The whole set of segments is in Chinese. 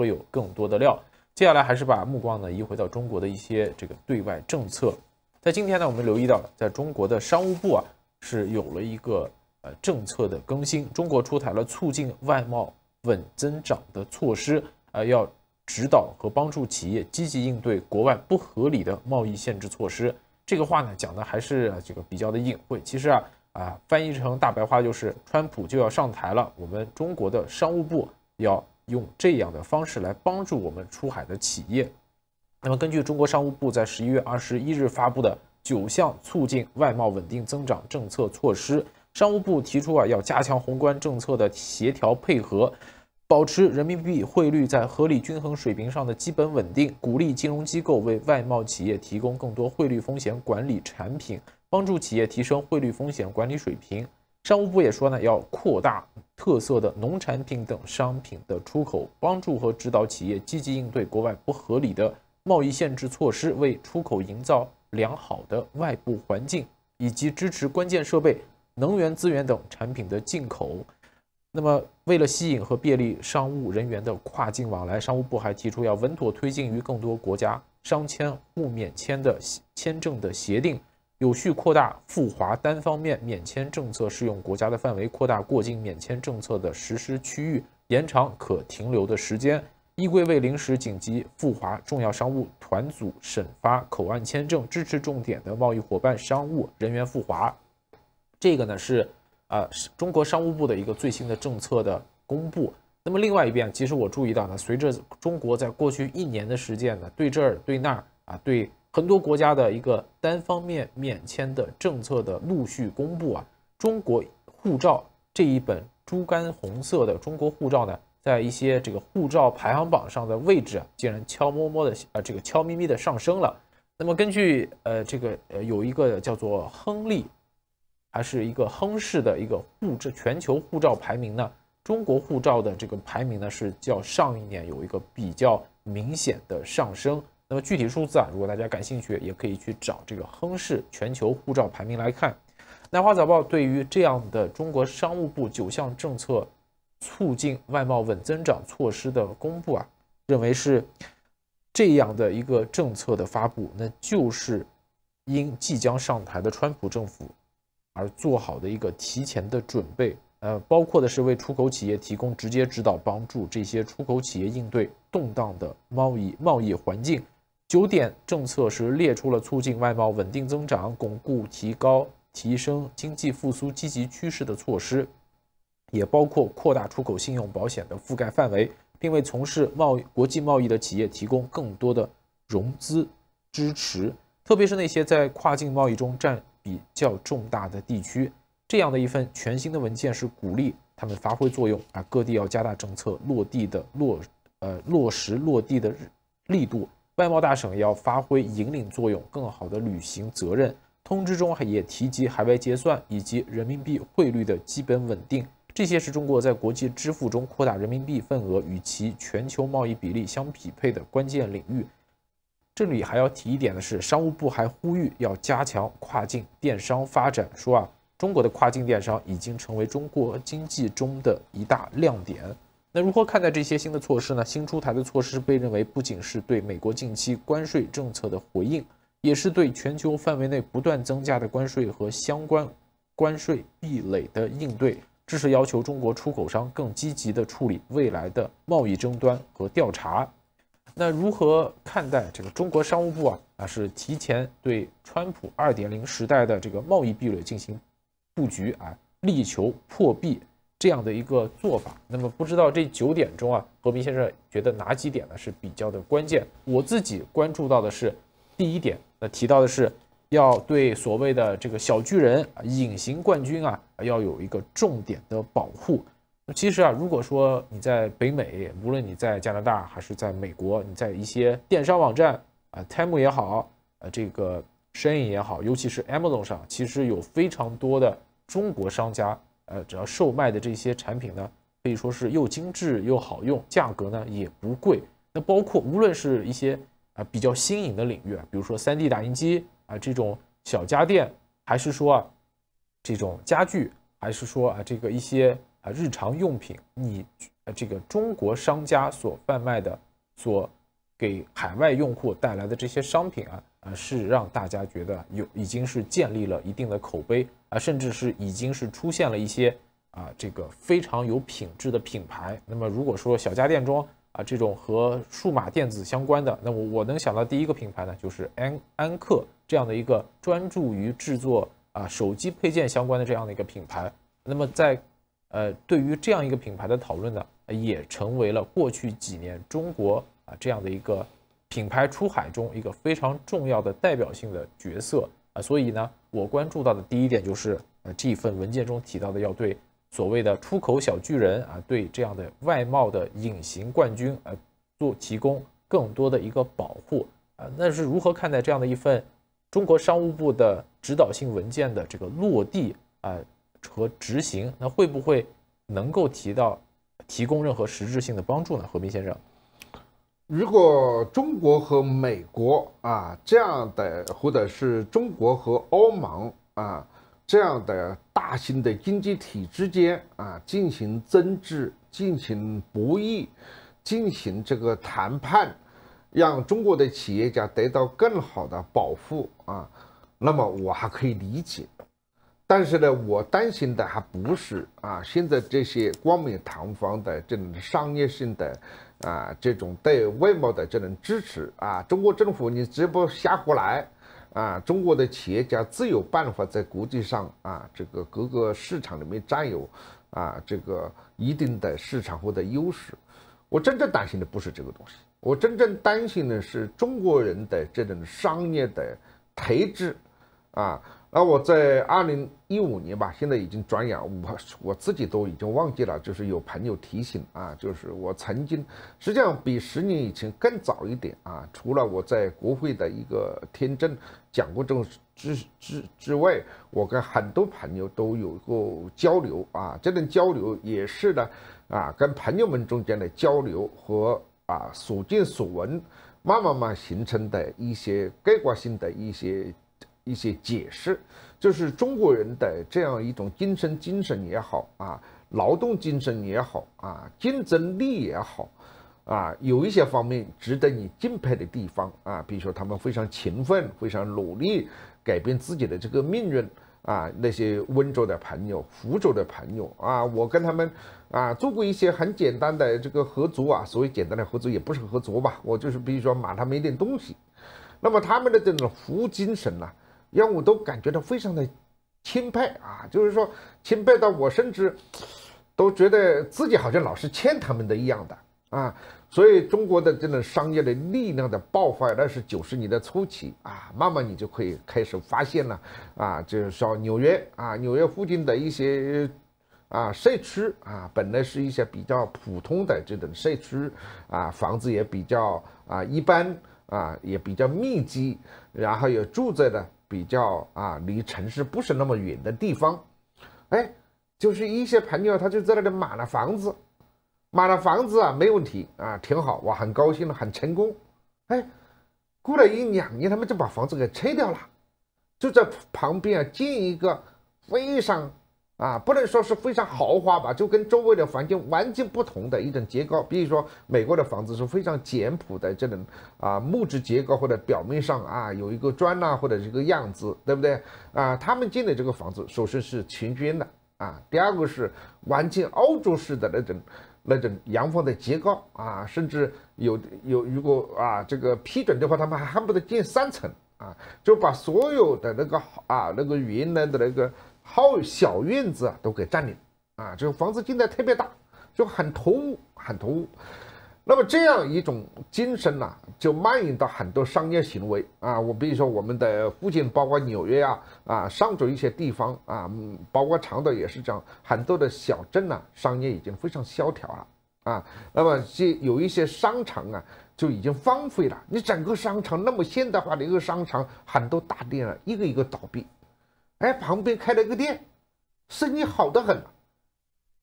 会有更多的料。接下来还是把目光呢移回到中国的一些这个对外政策。在今天呢，我们留意到了，在中国的商务部啊是有了一个呃政策的更新。中国出台了促进外贸稳增长的措施，啊，要指导和帮助企业积极应对国外不合理的贸易限制措施。这个话呢讲的还是这个比较的隐晦。其实啊啊，翻译成大白话就是，川普就要上台了，我们中国的商务部要。用这样的方式来帮助我们出海的企业。那么，根据中国商务部在十一月二十一日发布的九项促进外贸稳定增长政策措施，商务部提出啊，要加强宏观政策的协调配合，保持人民币汇率在合理均衡水平上的基本稳定，鼓励金融机构为外贸企业提供更多汇率风险管理产品，帮助企业提升汇率风险管理水平。商务部也说呢，要扩大。特色的农产品等商品的出口，帮助和指导企业积极应对国外不合理的贸易限制措施，为出口营造良好的外部环境，以及支持关键设备、能源资源等产品的进口。那么，为了吸引和便利商务人员的跨境往来，商务部还提出要稳妥推进与更多国家商签互免签的签证的协定。有序扩大赴华单方面免签政策适用国家的范围，扩大过境免签政策的实施区域，延长可停留的时间。衣柜为临时紧急赴华重要商务团组审发口岸签证，支持重点的贸易伙伴商务人员赴华。这个呢是呃中国商务部的一个最新的政策的公布。那么另外一边，其实我注意到呢，随着中国在过去一年的时间呢，对这儿对那儿啊对。很多国家的一个单方面免签的政策的陆续公布啊，中国护照这一本猪肝红色的中国护照呢，在一些这个护照排行榜上的位置啊，竟然悄摸摸的呃这个悄咪咪的上升了。那么根据呃这个呃有一个叫做亨利，还是一个亨氏的一个护照全球护照排名呢，中国护照的这个排名呢是较上一年有一个比较明显的上升。那么具体数字啊，如果大家感兴趣，也可以去找这个亨氏全球护照排名来看。南华早报对于这样的中国商务部九项政策促进外贸稳增长措施的公布啊，认为是这样的一个政策的发布，那就是因即将上台的川普政府而做好的一个提前的准备。呃，包括的是为出口企业提供直接指导，帮助这些出口企业应对动荡的贸易贸易环境。九点政策是列出了促进外贸稳定增长、巩固、提高、提升经济复苏积极趋势的措施，也包括扩大出口信用保险的覆盖范围，并为从事贸易、国际贸易的企业提供更多的融资支持，特别是那些在跨境贸易中占比较重大的地区。这样的一份全新的文件是鼓励他们发挥作用啊！各地要加大政策落地的落呃落实落地的力度。外贸大省要发挥引领作用，更好地履行责任。通知中还也提及海外结算以及人民币汇率的基本稳定，这些是中国在国际支付中扩大人民币份额与其全球贸易比例相匹配的关键领域。这里还要提一点的是，商务部还呼吁要加强跨境电商发展，说啊，中国的跨境电商已经成为中国经济中的一大亮点。那如何看待这些新的措施呢？新出台的措施被认为不仅是对美国近期关税政策的回应，也是对全球范围内不断增加的关税和相关关税壁垒的应对。这是要求中国出口商更积极地处理未来的贸易争端和调查。那如何看待这个中国商务部啊？啊，是提前对川普二点零时代的这个贸易壁垒进行布局啊，力求破壁。这样的一个做法，那么不知道这九点中啊，何明先生觉得哪几点呢是比较的关键？我自己关注到的是第一点，那提到的是要对所谓的这个小巨人、隐形冠军啊，要有一个重点的保护。其实啊，如果说你在北美，无论你在加拿大还是在美国，你在一些电商网站啊，Temu 也好，呃，这个生意也好，尤其是 Amazon 上，其实有非常多的中国商家。呃，只要售卖的这些产品呢，可以说是又精致又好用，价格呢也不贵。那包括无论是一些啊比较新颖的领域啊，比如说 3D 打印机啊这种小家电，还是说啊这种家具，还是说啊这个一些啊日常用品，你这个中国商家所贩卖的，所给海外用户带来的这些商品啊啊是让大家觉得有已经是建立了一定的口碑。啊，甚至是已经是出现了一些啊，这个非常有品质的品牌。那么，如果说小家电中啊，这种和数码电子相关的，那么我能想到第一个品牌呢，就是安安克这样的一个专注于制作啊手机配件相关的这样的一个品牌。那么，在呃对于这样一个品牌的讨论呢，也成为了过去几年中国啊这样的一个品牌出海中一个非常重要的代表性的角色啊，所以呢。我关注到的第一点就是，呃，这份文件中提到的要对所谓的出口小巨人啊，对这样的外贸的隐形冠军啊，做提供更多的一个保护啊，那是如何看待这样的一份中国商务部的指导性文件的这个落地啊和执行？那会不会能够提到提供任何实质性的帮助呢？何斌先生？如果中国和美国啊这样的，或者是中国和欧盟啊这样的大型的经济体之间啊进行争执、进行博弈、进行这个谈判，让中国的企业家得到更好的保护啊，那么我还可以理解。但是呢，我担心的还不是啊，现在这些冠冕堂皇的这种商业性的。啊，这种对外贸的这种支持啊，中国政府你这不瞎胡来啊！中国的企业家自有办法在国际上啊，这个各个市场里面占有啊，这个一定的市场或者优势。我真正担心的不是这个东西，我真正担心的是中国人的这种商业的培植啊。那我在二零一五年吧，现在已经转眼，我我自己都已经忘记了。就是有朋友提醒啊，就是我曾经，实际上比十年以前更早一点啊。除了我在国会的一个天证讲过这种之之之外，我跟很多朋友都有过交流啊。这种交流也是呢，啊，跟朋友们中间的交流和啊所见所闻，慢慢慢形成的一些概括性的一些。一些解释，就是中国人的这样一种精神、精神也好啊，劳动精神也好啊，竞争力也好啊，有一些方面值得你敬佩的地方啊。比如说，他们非常勤奋、非常努力改变自己的这个命运啊。那些温州的朋友、福州的朋友啊，我跟他们啊做过一些很简单的这个合作啊，所谓简单的合作也不是合作吧，我就是比如说买他们一点东西。那么他们的这种服务精神呢？让我都感觉到非常的钦佩啊，就是说钦佩到我甚至都觉得自己好像老是欠他们的一样的啊，所以中国的这种商业的力量的爆发，那是九十年代初期啊，慢慢你就可以开始发现了啊，就是说纽约啊，纽约附近的一些啊社区啊，本来是一些比较普通的这种社区啊，房子也比较啊一般啊，也比较密集，然后有住着的。比较啊，离城市不是那么远的地方，哎，就是一些朋友他就在那里买了房子，买了房子啊，没问题啊，挺好我很高兴的，很成功。哎，过了一两年，他们就把房子给拆掉了，就在旁边建一个非常。啊，不能说是非常豪华吧，就跟周围的环境完全不同的一种结构。比如说，美国的房子是非常简朴的这种啊，木质结构或者表面上啊有一个砖呐或者这个样子，对不对？啊，他们建的这个房子，首先是全砖的啊，第二个是完全欧洲式的那种那种洋房的结构啊，甚至有有如果啊这个批准的话，他们还恨不得建三层啊，就把所有的那个啊那个原来的那个。好小院子啊，都给占领啊！这个房子建得特别大，就很突兀，很突兀。那么这样一种精神呐，就蔓延到很多商业行为啊。我比如说，我们的附近，包括纽约啊啊，上周一些地方啊，包括长岛也是这样。很多的小镇呐，商业已经非常萧条了啊。那么这有一些商场啊，就已经荒废了。你整个商场那么现代化的一个商场，很多大店啊，一个一个倒闭。哎，旁边开了个店，生意好得很。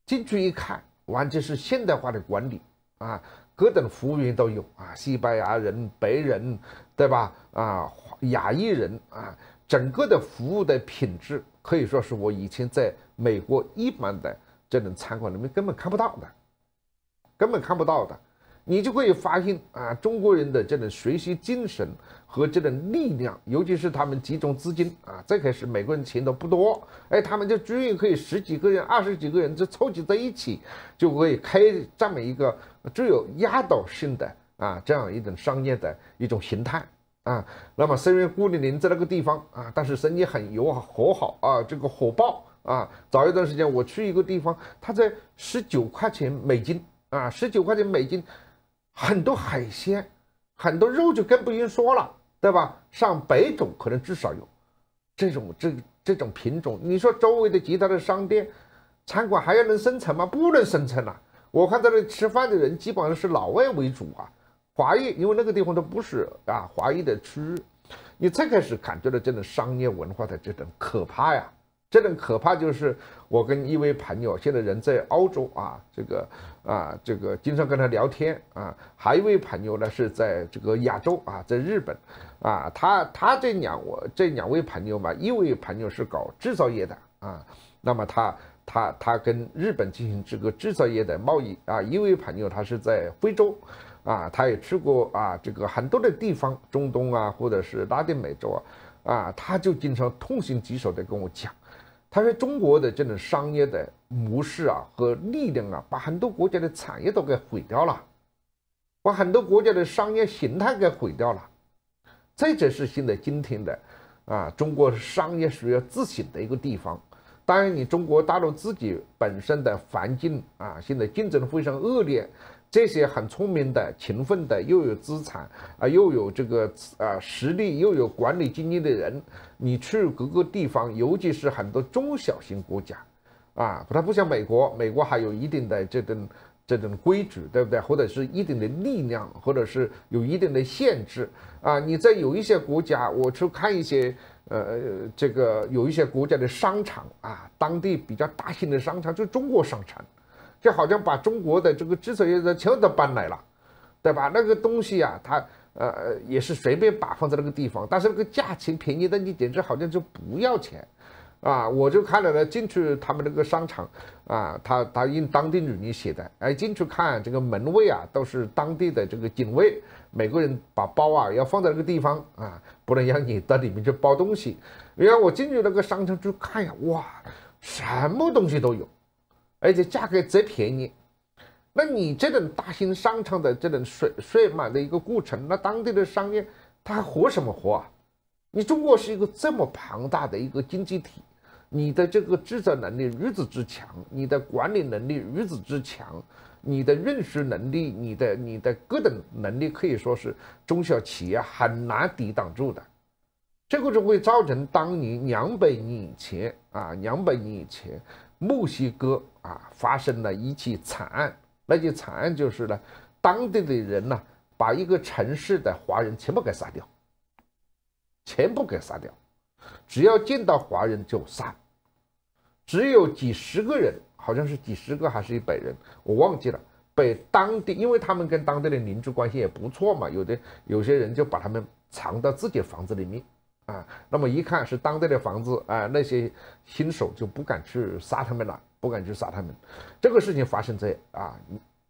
进去一看，完全是现代化的管理啊，各种服务员都有啊，西班牙人、白人，对吧？啊，亚裔人啊，整个的服务的品质，可以说是我以前在美国一般的这种餐馆里面根本看不到的，根本看不到的。你就会发现啊，中国人的这种学习精神和这种力量，尤其是他们集中资金啊。最开始每个人钱都不多，哎，他们就居然可以十几个人、二十几个人就凑集在一起，就可以开这么一个具有压倒性的啊这样一种商业的一种形态啊。那么虽然桂林在那个地方啊，但是生意很好，火好啊，这个火爆啊。早一段时间我去一个地方，他在十九块钱美金啊，十九块钱美金。很多海鲜，很多肉就更不用说了，对吧？上百种可能至少有，这种这这种品种，你说周围的其他的商店、餐馆还要能生存吗？不能生存了。我看在那吃饭的人基本上是老外为主啊，华裔，因为那个地方都不是啊华裔的区域。你才开始感觉到这种商业文化的这种可怕呀。这种可怕就是我跟一位朋友，现在人在欧洲啊，这个啊，这个经常跟他聊天啊。还一位朋友呢是在这个亚洲啊，在日本，啊，他他这两我这两位朋友嘛，一位朋友是搞制造业的啊，那么他他他跟日本进行这个制造业的贸易啊。一位朋友他是在非洲，啊，他也去过啊，这个很多的地方，中东啊，或者是拉丁美洲啊，啊，他就经常痛心疾首的跟我讲。他说：“中国的这种商业的模式啊，和力量啊，把很多国家的产业都给毁掉了，把很多国家的商业形态给毁掉了。这才是现在今天的啊，中国商业需要自省的一个地方。当然，你中国大陆自己本身的环境啊，现在竞争非常恶劣。”这些很聪明的、勤奋的，又有资产啊，又有这个啊实力，又有管理经验的人，你去各个地方，尤其是很多中小型国家，啊，它不像美国，美国还有一定的这种这种规矩，对不对？或者是一定的力量，或者是有一定的限制啊。你在有一些国家，我去看一些呃这个有一些国家的商场啊，当地比较大型的商场，就中国商场。就好像把中国的这个，之所以的全部都搬来了，对吧？那个东西啊，它呃呃也是随便摆放在那个地方，但是那个价钱便宜的你简直好像就不要钱，啊！我就看了呢，进去，他们那个商场啊，他他用当地语言写的。哎，进去看这个门卫啊，都是当地的这个警卫，每个人把包啊要放在那个地方啊，不能让你到里面去包东西。然后我进去那个商场去看呀，哇，什么东西都有。而且价格贼便宜，那你这种大型商场的这种水税买的一个过程，那当地的商业它还活什么活啊？你中国是一个这么庞大的一个经济体，你的这个制造能力如此之强，你的管理能力如此之强，你的运输能力，你的你的各种能力可以说是中小企业很难抵挡住的，这个就会造成当年两百年以前啊，两百年以前。墨西哥啊，发生了一起惨案。那起惨案就是呢，当地的人呢，把一个城市的华人全部给杀掉，全部给杀掉，只要见到华人就杀。只有几十个人，好像是几十个还是一百人，我忘记了。被当地，因为他们跟当地的邻居关系也不错嘛，有的有些人就把他们藏到自己房子里面。啊，那么一看是当地的房子啊，那些新手就不敢去杀他们了，不敢去杀他们。这个事情发生在啊，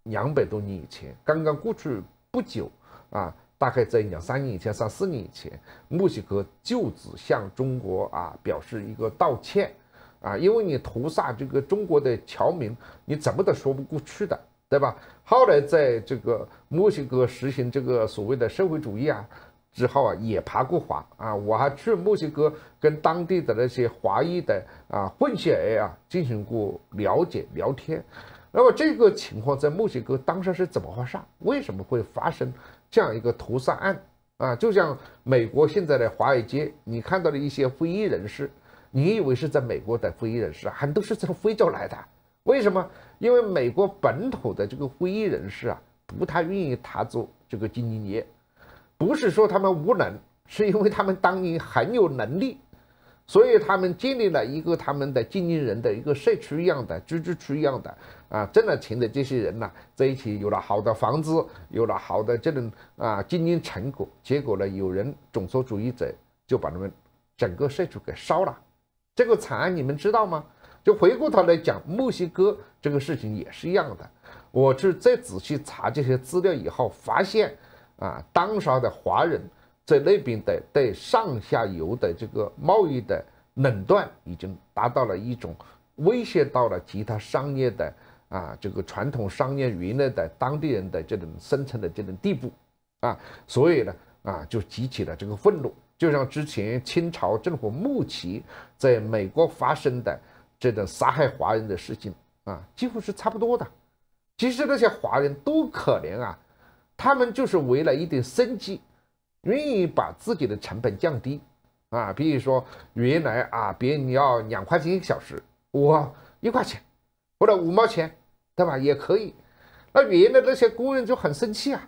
两百多年以前，刚刚过去不久啊，大概在两三年以前、三四年以前，墨西哥就只向中国啊表示一个道歉啊，因为你屠杀这个中国的侨民，你怎么都说不过去的，对吧？后来在这个墨西哥实行这个所谓的社会主义啊。之后啊，也爬过华啊，我还去墨西哥跟当地的那些华裔的啊混血儿啊进行过了解聊天。那么这个情况在墨西哥当时是怎么回事？为什么会发生这样一个屠杀案啊？就像美国现在的华尔街，你看到的一些非裔人士，你以为是在美国的非裔人士，很多是从非洲来的。为什么？因为美国本土的这个非裔人士啊，不太愿意踏足这个金融业。不是说他们无能，是因为他们当年很有能力，所以他们建立了一个他们的经营人的一个社区一样的居住区一样的啊，挣了钱的这些人呐，在一起有了好的房子，有了好的这种啊经营成果，结果呢，有人种族主义者就把他们整个社区给烧了。这个惨案你们知道吗？就回过头来讲，墨西哥这个事情也是一样的。我去再仔细查这些资料以后发现。啊，当时的华人在那边的对上下游的这个贸易的垄断，已经达到了一种威胁到了其他商业的啊，这个传统商业原来的当地人的这种生存的这种地步啊，所以呢，啊，就激起了这个愤怒，就像之前清朝政府牧骑在美国发生的这种杀害华人的事情啊，几乎是差不多的。其实那些华人都可怜啊。他们就是为了一点生计，愿意把自己的成本降低，啊，比如说原来啊，别人你要两块钱一个小时，我一块钱或者五毛钱，对吧？也可以。那原来那些工人就很生气啊，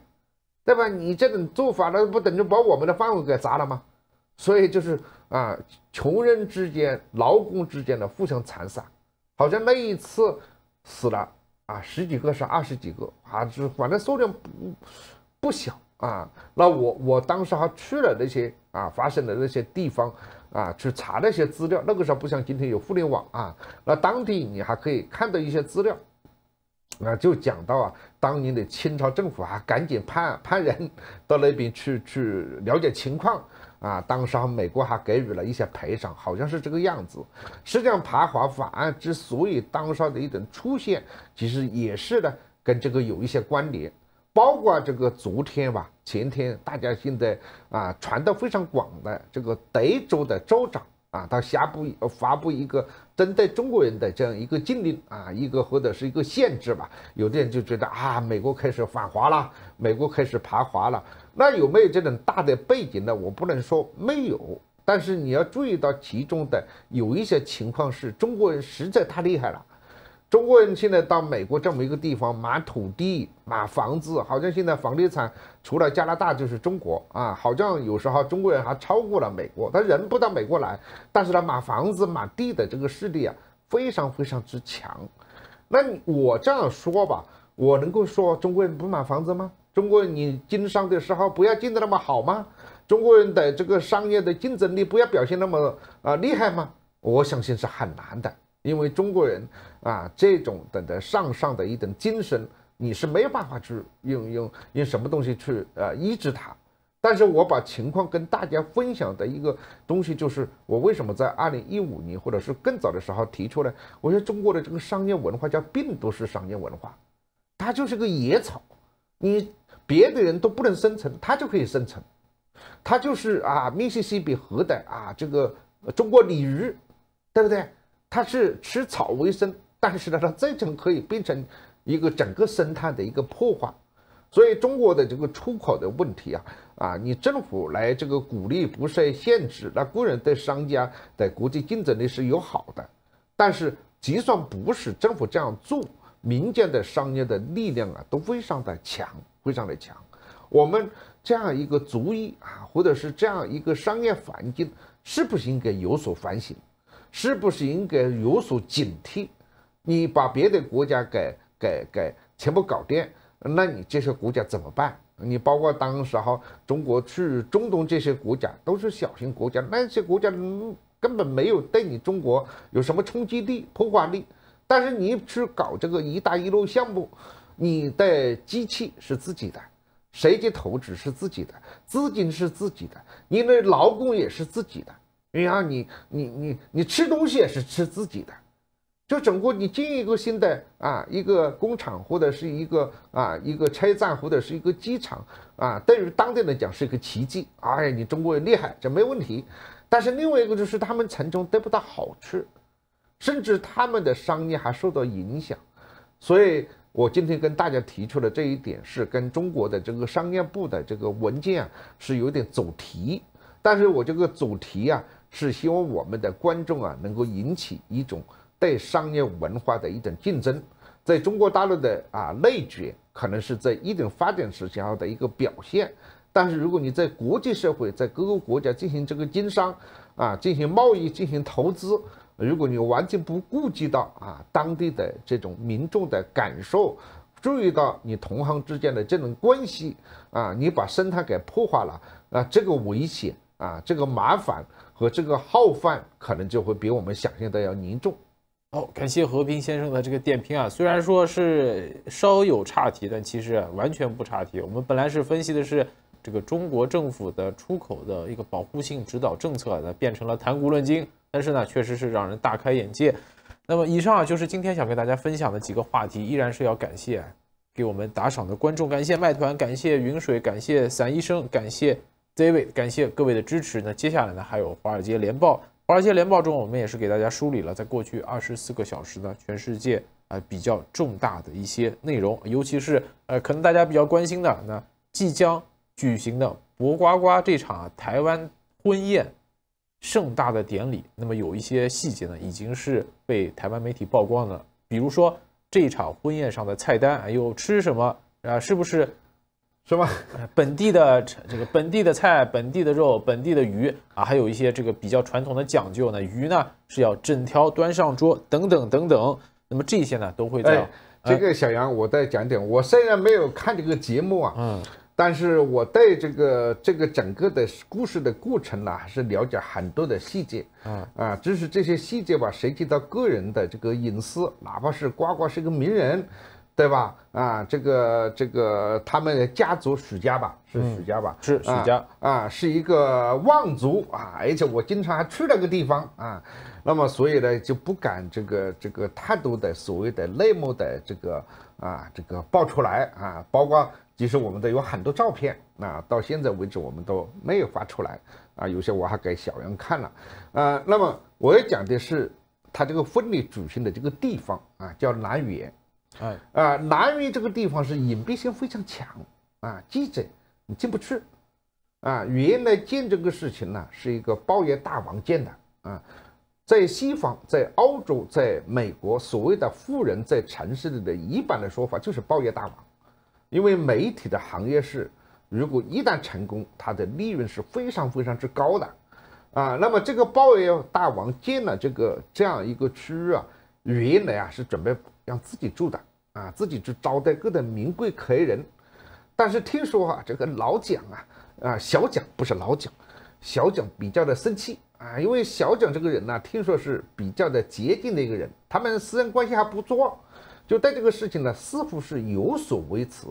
对吧？你这种做法，那不等于把我们的饭碗给砸了吗？所以就是啊，穷人之间、劳工之间的互相残杀，好像那一次死了。啊，十几个是二十几个，啊，就反正数量不，不小啊。那我我当时还去了那些啊发生的那些地方啊，去查那些资料。那个时候不像今天有互联网啊，那当地你还可以看到一些资料。那就讲到啊，当年的清朝政府啊，赶紧派派人到那边去去了解情况。啊，当时美国还给予了一些赔偿，好像是这个样子。实际上，爬华法案之所以当时的一种出现，其实也是呢跟这个有一些关联。包括这个昨天吧，前天大家现在啊传得非常广的这个德州的州长啊，他下布发布一个针对中国人的这样一个禁令啊，一个或者是一个限制吧。有的人就觉得啊，美国开始反华了，美国开始爬华了。那有没有这种大的背景呢？我不能说没有，但是你要注意到其中的有一些情况是中国人实在太厉害了。中国人现在到美国这么一个地方买土地、买房子，好像现在房地产除了加拿大就是中国啊，好像有时候中国人还超过了美国。他人不到美国来，但是他买房子、买地的这个势力啊，非常非常之强。那我这样说吧，我能够说中国人不买房子吗？中国，人你经商的时候不要进得那么好吗？中国人的这个商业的竞争力不要表现那么啊厉害吗？我相信是很难的，因为中国人啊这种等等上上的一种精神，你是没有办法去用用用什么东西去呃抑制它。但是我把情况跟大家分享的一个东西，就是我为什么在二零一五年或者是更早的时候提出来，我说中国的这个商业文化叫病毒式商业文化，它就是个野草，你。别的人都不能生存，它就可以生存。它就是啊，密西西比河的啊，这个中国鲤鱼，对不对？它是吃草为生，但是呢，它最终可以变成一个整个生态的一个破坏。所以中国的这个出口的问题啊，啊，你政府来这个鼓励不设限制，那固然对商家的国际竞争力是有好的。但是，就算不是政府这样做，民间的商业的力量啊，都非常的强。非常的强，我们这样一个主意啊，或者是这样一个商业环境，是不是应该有所反省？是不是应该有所警惕？你把别的国家给给给全部搞定，那你这些国家怎么办？你包括当时哈，中国去中东这些国家都是小型国家，那些国家根本没有对你中国有什么冲击力、破坏力。但是你去搞这个“一带一路”项目。你的机器是自己的，谁的图纸是自己的，资金是自己的，你的劳工也是自己的。你看，你你你你吃东西也是吃自己的，就整个你经营一个新的啊，一个工厂或者是一个啊一个车站或者是一个机场啊，对于当地来讲是一个奇迹。哎呀，你中国人厉害，这没问题。但是另外一个就是他们从中得不到好处，甚至他们的商业还受到影响，所以。我今天跟大家提出的这一点是跟中国的这个商业部的这个文件啊是有点走题，但是我这个走题啊是希望我们的观众啊能够引起一种对商业文化的一种竞争，在中国大陆的啊内卷可能是在一种发展时期的一个表现，但是如果你在国际社会，在各个国家进行这个经商啊，进行贸易，进行投资。如果你完全不顾及到啊当地的这种民众的感受，注意到你同行之间的这种关系啊，你把生态给破坏了啊，这个危险啊，这个麻烦和这个浩泛可能就会比我们想象的要凝重。哦，感谢和平先生的这个点评啊，虽然说是稍有差题，但其实完全不差题。我们本来是分析的是这个中国政府的出口的一个保护性指导政策，那变成了谈古论今。但是呢，确实是让人大开眼界。那么以上啊，就是今天想跟大家分享的几个话题。依然是要感谢给我们打赏的观众，感谢麦团，感谢云水，感谢伞医生，感谢 David，感谢各位的支持。那接下来呢，还有华尔街联报。华尔街联报中，我们也是给大家梳理了在过去二十四个小时呢，全世界啊比较重大的一些内容，尤其是呃可能大家比较关心的，那即将举行的博瓜瓜这场台湾婚宴。盛大的典礼，那么有一些细节呢，已经是被台湾媒体曝光了。比如说这一场婚宴上的菜单，哎呦，吃什么啊？是不是？什么本地的这个本地的菜、本地的肉、本地的鱼啊？还有一些这个比较传统的讲究呢？鱼呢是要整条端上桌，等等等等。那么这些呢，都会在。这个小杨，我再讲点。我虽然没有看这个节目啊，嗯。但是我对这个这个整个的故事的过程呢，还是了解很多的细节啊啊，只是这些细节吧，涉及到个人的这个隐私，哪怕是瓜瓜是个名人，对吧？啊，这个这个他们的家族许家吧，是许家吧？是许家啊，是一个望族啊，而且我经常还去了个地方啊，那么所以呢，就不敢这个这个太多的所谓的内幕的这个啊这个爆出来啊，包括。其实我们的有很多照片，那到现在为止我们都没有发出来啊。有些我还给小杨看了啊。那么我要讲的是，他这个婚礼举行的这个地方啊，叫南园，哎啊，南园这个地方是隐蔽性非常强啊。记者你进不去啊。原来建这个事情呢，是一个报业大王建的啊。在西方，在欧洲，在美国，所谓的富人在城市里的一般的说法就是报业大王。因为媒体的行业是，如果一旦成功，它的利润是非常非常之高的，啊，那么这个报业大王建了这个这样一个区域啊，原来啊是准备让自己住的，啊，自己去招待各种名贵客人，但是听说哈，这个老蒋啊，啊小蒋不是老蒋，小蒋比较的生气啊，因为小蒋这个人呢，听说是比较的接近的一个人，他们私人关系还不错。就对这个事情呢，似乎是有所维持，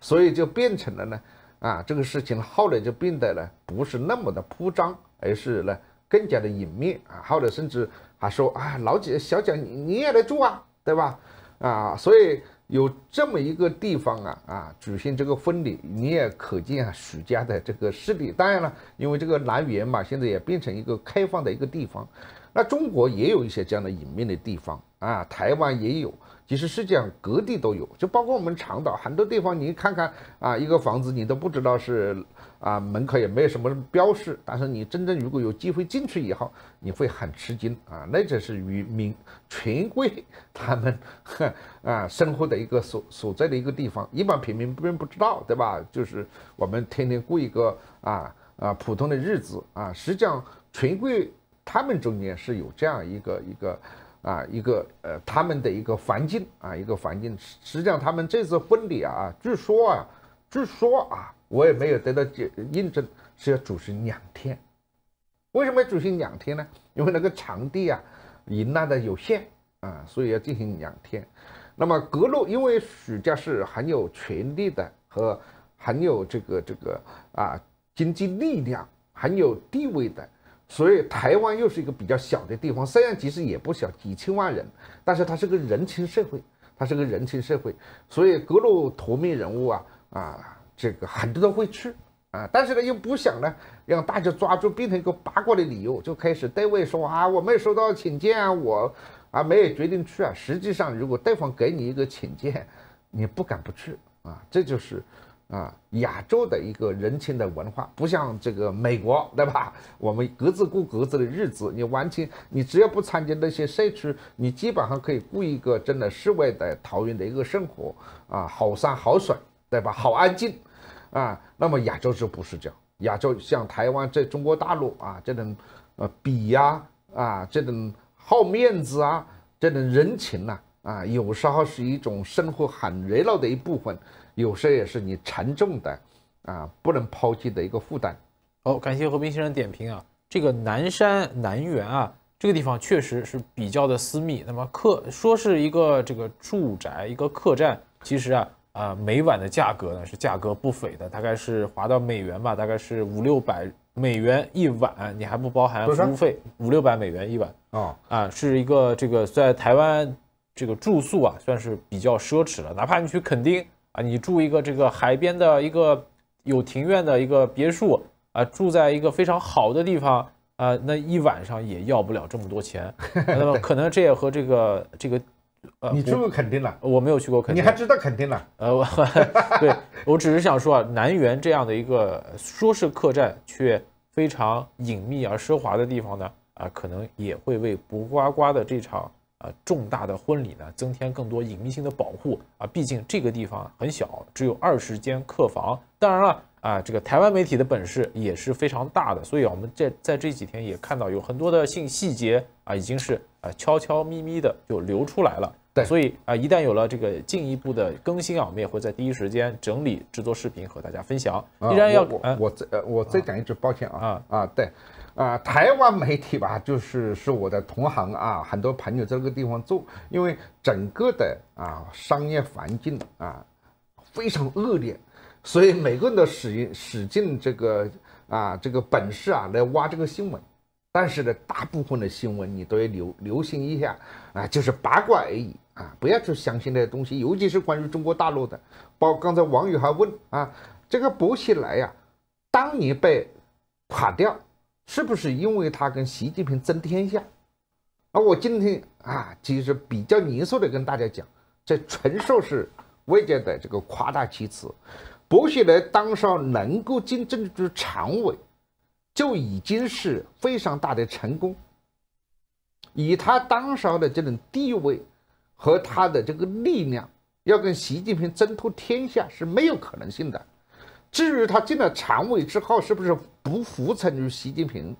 所以就变成了呢，啊，这个事情后来就变得呢，不是那么的铺张，而是呢，更加的隐秘啊。后来甚至还说啊，老姐小蒋你也来住啊，对吧？啊，所以有这么一个地方啊啊，举行这个婚礼，你也可见啊，许家的这个势力。当然了，因为这个南园嘛，现在也变成一个开放的一个地方。那中国也有一些这样的隐秘的地方啊，台湾也有，其实世界上各地都有，就包括我们长岛很多地方，你看看啊，一个房子你都不知道是啊，门口也没有什么标识，但是你真正如果有机会进去以后，你会很吃惊啊，那就是渔民权贵他们 啊生活的一个所所在的一个地方，一般平民并不知道，对吧？就是我们天天过一个啊啊普通的日子啊，实际上权贵。他们中间是有这样一个一个啊一个呃他们的一个环境啊一个环境，实际上他们这次婚礼啊，据说啊，据说啊，我也没有得到印证，是要举行两天。为什么要举行两天呢？因为那个场地啊，容纳的有限啊，所以要进行两天。那么，格鲁因为许家是很有权力的和很有这个这个啊经济力量很有地位的。所以台湾又是一个比较小的地方，虽然其实也不小，几千万人，但是它是个人情社会，它是个人情社会，所以各路头面人物啊啊，这个很多都会去啊，但是呢又不想呢让大家抓住变成一个八卦的理由，就开始对外说啊我没有收到请柬，啊，我啊没有决定去啊，实际上如果对方给你一个请柬，你不敢不去啊，这就是。啊，亚洲的一个人情的文化不像这个美国，对吧？我们各自过各自的日子，你完全你只要不参加那些社区，你基本上可以过一个真的世外的桃源的一个生活啊，好山好水，对吧？好安静啊。那么亚洲就不是这样，亚洲像台湾在中国大陆啊这种，呃，比呀啊这种好面子啊这种人情呐啊，有时候是一种生活很热闹的一部分。有时也是你沉重的，啊，不能抛弃的一个负担。好，感谢何斌先生点评啊。这个南山南园啊，这个地方确实是比较的私密。那么客说是一个这个住宅，一个客栈，其实啊，啊，每晚的价格呢是价格不菲的，大概是划到美元吧，大概是五六百美元一晚，你还不包含服务费，五六百美元一晚。哦，啊，是一个这个在台湾这个住宿啊，算是比较奢侈了，哪怕你去垦丁。啊，你住一个这个海边的一个有庭院的一个别墅啊，住在一个非常好的地方啊，那一晚上也要不了这么多钱，那么可能这也和这个这个呃，你去过垦丁了？我没有去过垦，你还知道垦丁了？呃，我对，我只是想说啊，南园这样的一个说是客栈，却非常隐秘而奢华的地方呢，啊，可能也会为不呱呱的这场。啊，重大的婚礼呢，增添更多隐秘性的保护啊！毕竟这个地方很小，只有二十间客房。当然了啊，这个台湾媒体的本事也是非常大的，所以啊，我们在在这几天也看到有很多的细细节啊，已经是啊悄悄咪咪的就流出来了。所以啊，一旦有了这个进一步的更新啊，我们也会在第一时间整理制作视频和大家分享。依然要啊，我再我再讲一句抱歉啊啊啊对啊，台湾媒体吧，就是是我的同行啊，很多朋友在这个地方做，因为整个的啊商业环境啊非常恶劣，所以每个人都使使劲这个啊这个本事啊来挖这个新闻，但是呢，大部分的新闻你都要留留心一下啊，就是八卦而已。啊，不要去相信那些东西，尤其是关于中国大陆的。包括刚才网友还问啊，这个薄熙来呀，当年被垮掉，是不是因为他跟习近平争天下？而我今天啊，其实比较严肃的跟大家讲，这纯属是外界的这个夸大其词。薄熙来当时能够进政治局常委，就已经是非常大的成功。以他当时的这种地位。和他的这个力量，要跟习近平争夺天下是没有可能性的。至于他进了常委之后是不是不服从于习近平，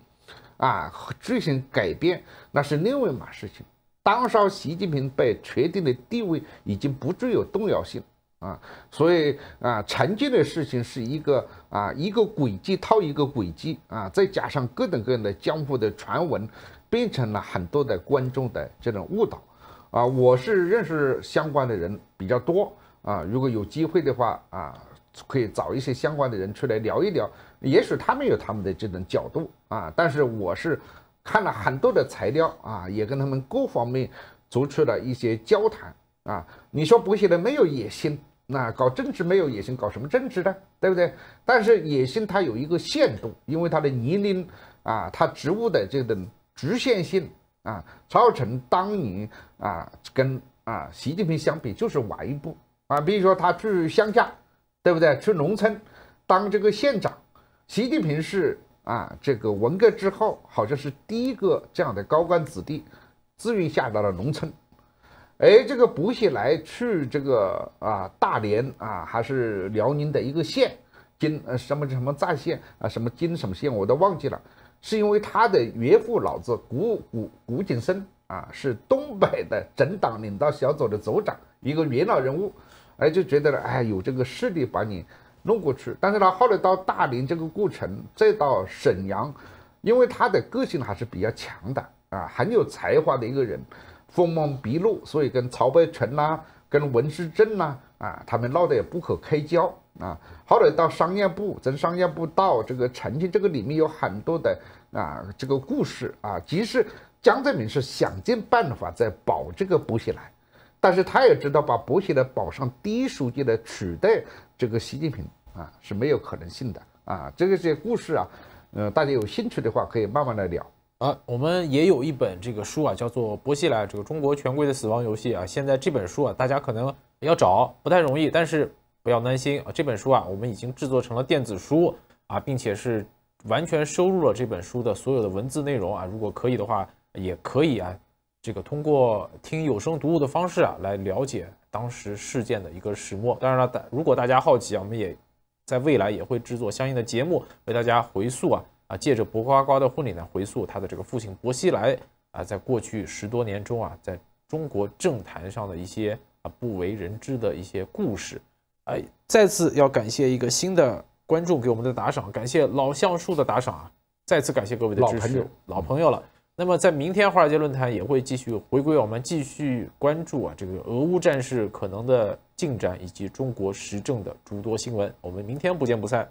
啊，进行改变，那是另外一码事情。当时习近平被确定的地位已经不具有动摇性啊，所以啊，曾经的事情是一个啊，一个轨迹套一个轨迹啊，再加上各种各样的江湖的传闻，变成了很多的观众的这种误导。啊，我是认识相关的人比较多啊，如果有机会的话啊，可以找一些相关的人出来聊一聊，也许他们有他们的这种角度啊。但是我是看了很多的材料啊，也跟他们各方面做出了一些交谈啊。你说薄熙来没有野心，那搞政治没有野心，搞什么政治呢？对不对？但是野心它有一个限度，因为他的年龄啊，他职务的这种局限性。啊，曹赵成当年啊，跟啊习近平相比，就是晚一步啊。比如说他去乡下，对不对？去农村当这个县长。习近平是啊，这个文革之后好像是第一个这样的高官子弟，自愿下到了农村。哎，这个薄熙来去这个啊大连啊，还是辽宁的一个县，金呃什么什么在县啊，什么金什么县，我都忘记了。是因为他的岳父老子谷谷谷景生啊，是东北的整党领导小组的组长，一个元老人物，哎，就觉得了，哎，有这个势力把你弄过去。但是他后来到大连这个过程，再到沈阳，因为他的个性还是比较强的啊，很有才华的一个人，锋芒毕露，所以跟曹培纯呐，跟文士镇呐，啊，他们闹得也不可开交。啊，后来到商业部，从商业部到这个重庆，这个里面有很多的啊，这个故事啊。即使江泽民是想尽办法在保这个薄熙来，但是他也知道把薄熙来保上第一书记来取代这个习近平啊是没有可能性的啊。这个些故事啊，呃，大家有兴趣的话可以慢慢的聊。啊，我们也有一本这个书啊，叫做《薄熙来：这个中国权贵的死亡游戏》啊。现在这本书啊，大家可能要找不太容易，但是。不要担心啊，这本书啊，我们已经制作成了电子书啊，并且是完全收录了这本书的所有的文字内容啊。如果可以的话，也可以啊，这个通过听有声读物的方式啊，来了解当时事件的一个始末。当然了，大如果大家好奇啊，我们也在未来也会制作相应的节目，为大家回溯啊啊，借着博瓜瓜的婚礼呢，回溯他的这个父亲薄熙来啊，在过去十多年中啊，在中国政坛上的一些啊不为人知的一些故事。哎，再次要感谢一个新的观众给我们的打赏，感谢老橡树的打赏啊！再次感谢各位的老朋友、老朋友了。那么在明天华尔街论坛也会继续回归，我们继续关注啊这个俄乌战事可能的进展以及中国时政的诸多新闻，我们明天不见不散。